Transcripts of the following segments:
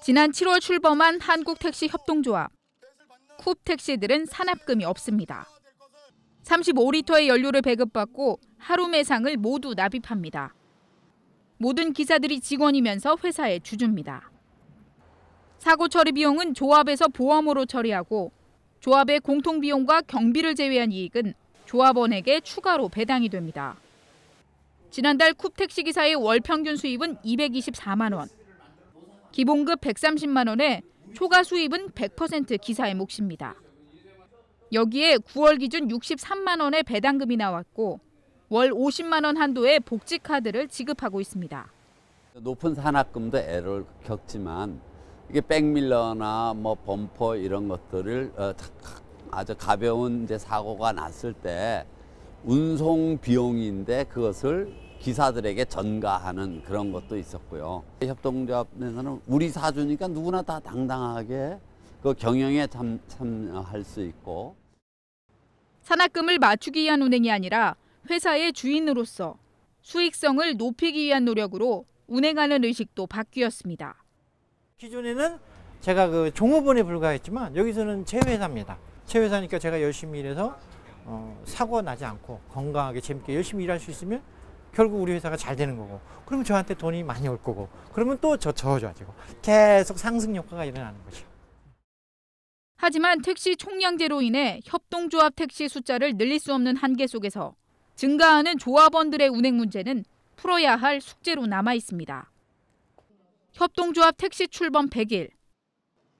지난 7월 출범한 한국택시 협동조합. 쿱 택시들은 산업금이 없습니다. 35리터의 연료를 배급받고 하루 매상을 모두 납입합니다. 모든 기사들이 직원이면서 회사에 주줍니다. 사고 처리 비용은 조합에서 보험으로 처리하고 조합의 공통 비용과 경비를 제외한 이익은 조합원에게 추가로 배당이 됩니다. 지난달 쿱택시 기사의 월 평균 수입은 224만 원. 기본급 130만 원에 초과 수입은 100% 기사의 몫입니다. 여기에 9월 기준 63만 원의 배당금이 나왔고 월 50만 원 한도의 복지 카드를 지급하고 있습니다. 높은 산악금도 애를 겪지만 이게 백밀러나 뭐 범퍼 이런 것들을 어, 아주 가벼운 이제 사고가 났을 때 운송 비용인데 그것을 기사들에게 전가하는 그런 것도 있었고요. 협동조합에서는 우리 사주니까 누구나 다 당당하게 그 경영에 참, 참여할 수 있고. 산악금을 맞추기 위한 운행이 아니라 회사의 주인으로서 수익성을 높이기 위한 노력으로 운행하는 의식도 바뀌었습니다. 기존에는 제가 그 종업원에 불과했지만 여기서는 체회사입니다. 체회사니까 제가 열심히 일해서 어, 사고 나지 않고 건강하게 재밌게 열심히 일할 수 있으면 결국 우리 회사가 잘 되는 거고 그러면 저한테 돈이 많이 올 거고 그러면 또 저저어져가지고 계속 상승 효과가 일어나는 거죠. 하지만 택시 총량제로 인해 협동조합 택시 숫자를 늘릴 수 없는 한계 속에서 증가하는 조합원들의 운행 문제는 풀어야 할 숙제로 남아 있습니다. 협동조합 택시 출범 100일.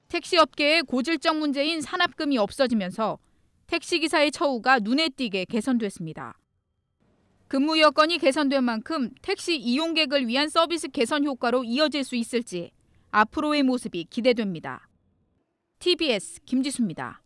택시업계의 고질적 문제인 산업금이 없어지면서 택시기사의 처우가 눈에 띄게 개선됐습니다. 근무 여건이 개선된 만큼 택시 이용객을 위한 서비스 개선 효과로 이어질 수 있을지 앞으로의 모습이 기대됩니다. TBS 김지수입니다.